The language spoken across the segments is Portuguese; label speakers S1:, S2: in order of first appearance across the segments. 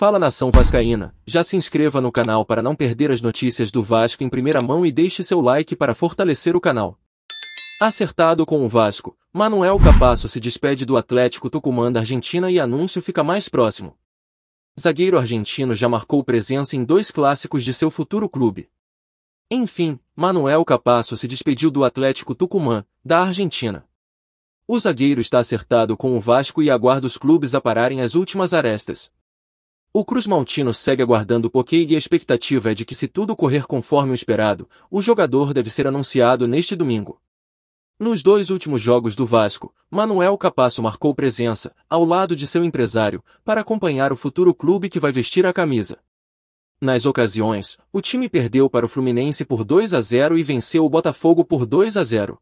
S1: Fala nação vascaína, já se inscreva no canal para não perder as notícias do Vasco em primeira mão e deixe seu like para fortalecer o canal. Acertado com o Vasco, Manuel Capasso se despede do Atlético Tucumã da Argentina e anúncio fica mais próximo. Zagueiro argentino já marcou presença em dois clássicos de seu futuro clube. Enfim, Manuel Capasso se despediu do Atlético Tucumã, da Argentina. O zagueiro está acertado com o Vasco e aguarda os clubes apararem as últimas arestas, o Cruz-Maltino segue aguardando o Poké e a expectativa é de que se tudo correr conforme o esperado, o jogador deve ser anunciado neste domingo. Nos dois últimos jogos do Vasco, Manuel Capasso marcou presença, ao lado de seu empresário, para acompanhar o futuro clube que vai vestir a camisa. Nas ocasiões, o time perdeu para o Fluminense por 2 a 0 e venceu o Botafogo por 2 a 0.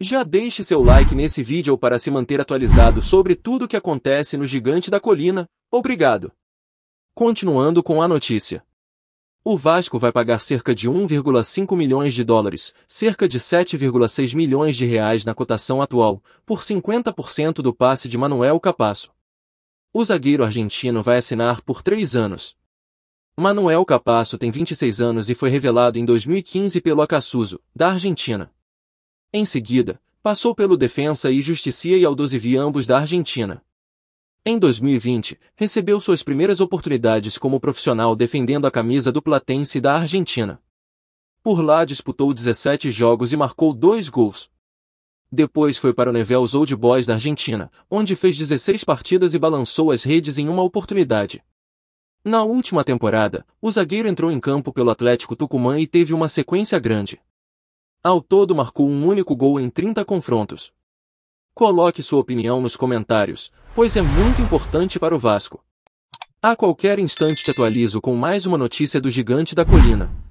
S1: Já deixe seu like nesse vídeo para se manter atualizado sobre tudo o que acontece no Gigante da Colina. Obrigado! Continuando com a notícia. O Vasco vai pagar cerca de 1,5 milhões de dólares, cerca de 7,6 milhões de reais na cotação atual, por 50% do passe de Manuel Capasso. O zagueiro argentino vai assinar por três anos. Manuel Capasso tem 26 anos e foi revelado em 2015 pelo Acassuso, da Argentina. Em seguida, passou pelo Defensa e Justicia e Aldosivi ambos da Argentina. Em 2020, recebeu suas primeiras oportunidades como profissional defendendo a camisa do Platense da Argentina. Por lá disputou 17 jogos e marcou dois gols. Depois foi para o Newell's Old Boys da Argentina, onde fez 16 partidas e balançou as redes em uma oportunidade. Na última temporada, o zagueiro entrou em campo pelo Atlético Tucumã e teve uma sequência grande. Ao todo marcou um único gol em 30 confrontos. Coloque sua opinião nos comentários, pois é muito importante para o Vasco. A qualquer instante te atualizo com mais uma notícia do Gigante da Colina.